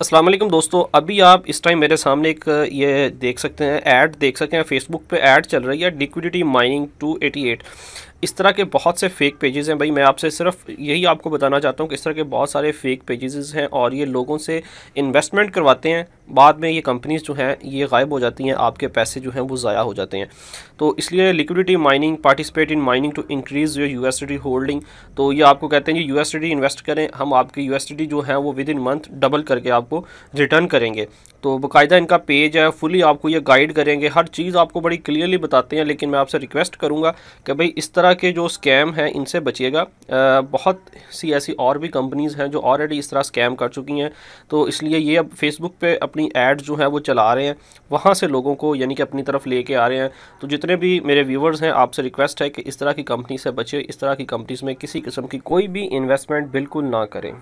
अस्सलाम वालेकुम दोस्तों अभी आप इस टाइम मेरे सामने एक ये देख सकते हैं ऐड देख सकते हैं फेसबुक पे ऐड चल रही है लिक्विडिटी माइनिंग 288 इस तरह के बहुत से फेक पेजेस हैं भाई मैं आपसे सिर्फ यही आपको बताना चाहता हूँ कि इस तरह के बहुत सारे फेक पेजेस हैं और ये लोगों से इन्वेस्टमेंट करवाते हैं बाद में ये कंपनीज़ जो हैं ये गायब हो जाती हैं आपके पैसे जो हैं वो ज़ाया हो जाते हैं तो इसलिए liquidity mining participate in mining to increase your you holding तो ये आपको कहते हैं कि यू इन्वेस्ट करें हम आपकी यू जो है वो विद इन मंथ डबल करके आपको रिटर्न करेंगे तो बाकायदा इनका पेज है फुली आपको ये गाइड करेंगे हर चीज़ आपको बड़ी क्लियरली बताते हैं लेकिन मैं आपसे रिक्वेस्ट करूँगा कि भाई इस तरह के जो स्कैम हैं इनसे बचिएगा बहुत सी ऐसी और भी कंपनीज़ हैं जो ऑलरेडी इस तरह स्कैम कर चुकी हैं तो इसलिए ये अब फेसबुक पे अपनी एड्स जो हैं वो चला रहे हैं वहाँ से लोगों को यानी कि अपनी तरफ लेके आ रहे हैं तो जितने भी मेरे व्यूवर्स हैं आपसे रिक्वेस्ट है कि इस तरह की कंपनी से बचे इस तरह की कंपनीज़ में किसी किस्म की कोई भी इन्वेस्टमेंट बिल्कुल ना करें